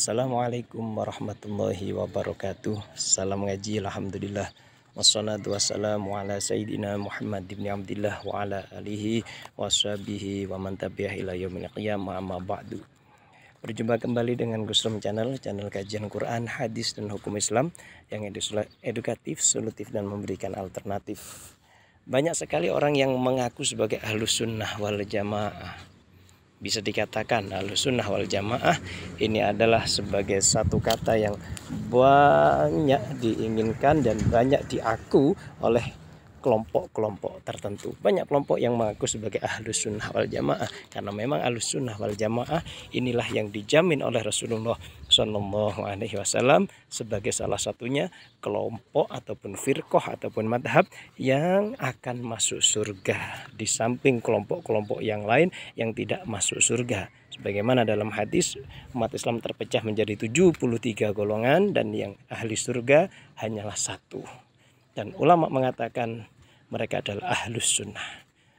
Assalamualaikum warahmatullahi wabarakatuh Salam ngaji Alhamdulillah Wassalatu wassalamu ala sayyidina Muhammad ibn Abdillah Wa ala alihi wa sahbihi wa man tabi'ah ila yaumil qiyamah amma ba'du Berjumpa kembali dengan Gusrum Channel, channel kajian Quran, hadis, dan hukum Islam yang edukatif, solutif, dan memberikan alternatif. Banyak sekali orang yang mengaku sebagai ahlus sunnah wal jamaah bisa dikatakan sunnah wal Jamaah ini adalah sebagai satu kata yang banyak diinginkan dan banyak diaku oleh kelompok-kelompok tertentu. Banyak kelompok yang mengaku sebagai ahlus sunnah wal jamaah karena memang ahlus sunnah wal jamaah inilah yang dijamin oleh Rasulullah Shallallahu Alaihi Wasallam sebagai salah satunya kelompok ataupun firkoh ataupun madhab yang akan masuk surga di samping kelompok-kelompok yang lain yang tidak masuk surga. Sebagaimana dalam hadis umat Islam terpecah menjadi 73 golongan dan yang ahli surga hanyalah satu dan ulama mengatakan mereka adalah ahlus sunnah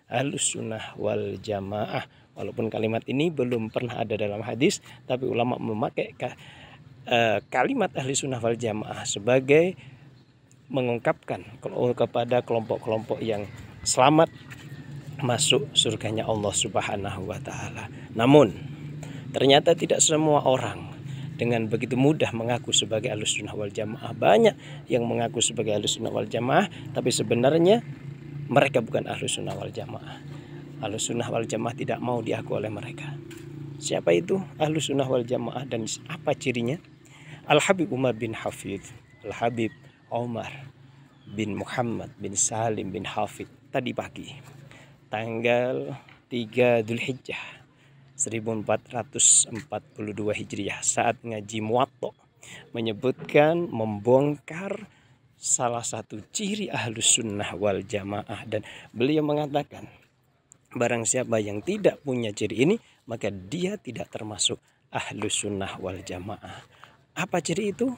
ahlus sunnah wal jamaah walaupun kalimat ini belum pernah ada dalam hadis tapi ulama memakai e, kalimat ahli sunnah wal jamaah sebagai mengungkapkan kepada kelompok-kelompok yang selamat masuk surganya Allah Subhanahu wa taala. Namun ternyata tidak semua orang dengan begitu mudah mengaku sebagai alusunah wal jamaah banyak yang mengaku sebagai alusunah wal jamaah tapi sebenarnya mereka bukan alusunah wal jamaah alusunah wal jamaah tidak mau diaku oleh mereka siapa itu alusunah wal jamaah dan apa cirinya Al Habib Umar bin Hafid Al Habib umar bin Muhammad bin Salim bin Hafid tadi pagi tanggal 3 Dzulhijjah 1442 Hijriah saat ngaji Muwatta menyebutkan membongkar salah satu ciri ahlus sunnah wal jamaah dan beliau mengatakan barang siapa yang tidak punya ciri ini maka dia tidak termasuk ahlus sunnah wal jamaah apa ciri itu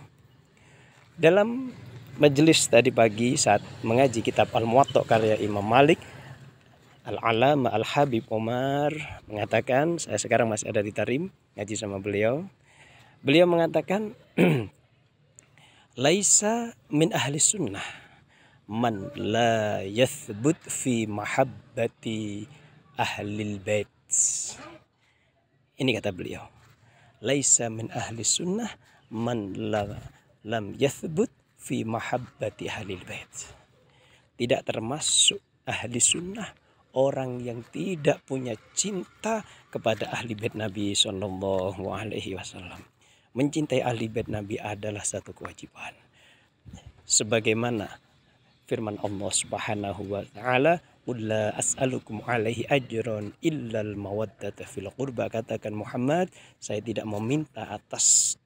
dalam majelis tadi pagi saat mengaji kitab al muwatta karya Imam Malik Al-Alama Al-Habib Omar mengatakan, saya sekarang masih ada di Tarim, ngaji sama beliau. Beliau mengatakan, Laisa min ahli sunnah man la yathbut fi mahabbati ahlil bait. Ini kata beliau. Laisa min ahli sunnah man la lam yathbut fi mahabbati ahlil bait. Tidak termasuk ahli sunnah orang yang tidak punya cinta kepada ahli bait Nabi Shallallahu Alaihi Wasallam. Mencintai ahli bait Nabi adalah satu kewajiban. Sebagaimana firman Allah Subhanahu wa taala, "Qul as'alukum alaihi ajron illal mawaddata fil qurba." Katakan Muhammad, saya tidak meminta atas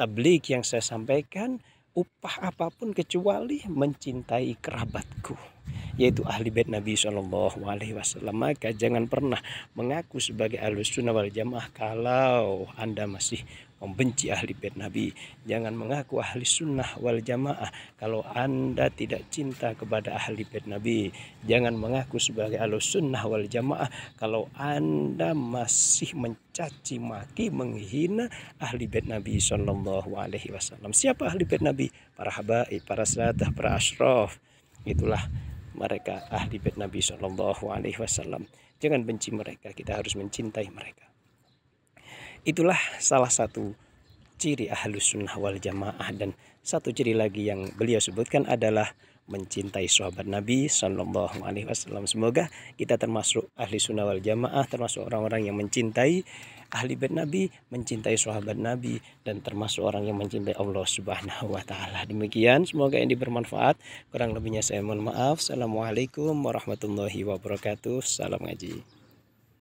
tablik yang saya sampaikan upah apapun kecuali mencintai kerabatku yaitu ahli bait Nabi Shallallahu Alaihi Wasallam maka jangan pernah mengaku sebagai ahli sunnah wal jamaah kalau anda masih membenci ahli bait Nabi. Jangan mengaku ahli sunnah wal jamaah kalau Anda tidak cinta kepada ahli bait Nabi. Jangan mengaku sebagai ahli sunnah wal jamaah kalau Anda masih mencaci maki menghina ahli bait Nabi Shallallahu Alaihi Wasallam. Siapa ahli bait Nabi? Para habaib, para serata para ashraf Itulah mereka ahli bait Nabi Shallallahu Alaihi Wasallam. Jangan benci mereka, kita harus mencintai mereka. Itulah salah satu ciri ahlus sunnah wal jamaah dan satu ciri lagi yang beliau sebutkan adalah mencintai sahabat Nabi Shallallahu Alaihi Wasallam. Semoga kita termasuk ahli sunnah wal jamaah, termasuk orang-orang yang mencintai ahli bait Nabi, mencintai sahabat Nabi, dan termasuk orang yang mencintai Allah Subhanahu Wa Taala. Demikian, semoga ini bermanfaat. Kurang lebihnya saya mohon maaf. Assalamualaikum warahmatullahi wabarakatuh. Salam ngaji.